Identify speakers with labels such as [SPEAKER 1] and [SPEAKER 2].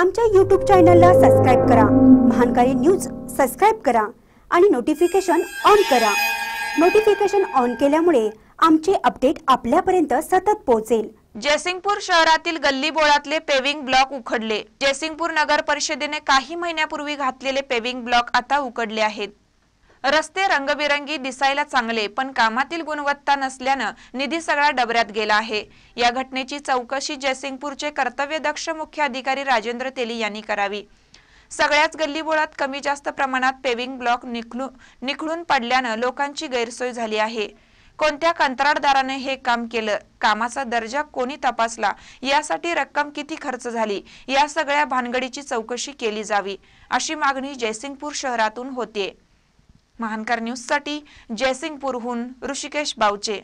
[SPEAKER 1] आमच्या यूट्यूब चॅनलला सबस्क्राईब करा महानकारी न्यूज सबस्क्राईब करा आणि नोटिफिकेशन ऑन करा नोटिफिकेशन ऑन केल्यामुळे आमचे अपडेट आपल्यापर्यंत सतत पोहोचेल
[SPEAKER 2] जयसिंगपूर शहरातील गल्ली बोळातले पेविंग ब्लॉक उखडले जयसिंगपूर नगर परिषदेने काही महिन्यापूर्वी घातलेले पेविंग ब्लॉक आता उकडले आहेत रस्ते रंगबिरंगी दिसायला चांगले पण कामातील गुणवत्ता नसल्यानं निधी सगळा डबऱ्यात गेला आहे या घटनेची चौकशी जयसिंगपूरचे कर्तव्यदक्ष मुख्य अधिकारी राजेंद्र तेली यांनी करावी सगळ्याच गल्लीबोळात कमी जास्त प्रमाणात पेविंग ब्लॉक निखळून निखळून पडल्यानं लोकांची गैरसोय झाली आहे कोणत्या कंत्राटदाराने हे काम केलं कामाचा दर्जा कोणी तपासला यासाठी रक्कम किती खर्च झाली या सगळ्या भानगडीची चौकशी केली जावी अशी मागणी जयसिंगपूर शहरातून होते महानकार न्यूजसाठी जयसिंगपूरहून ऋषिकेश बावचे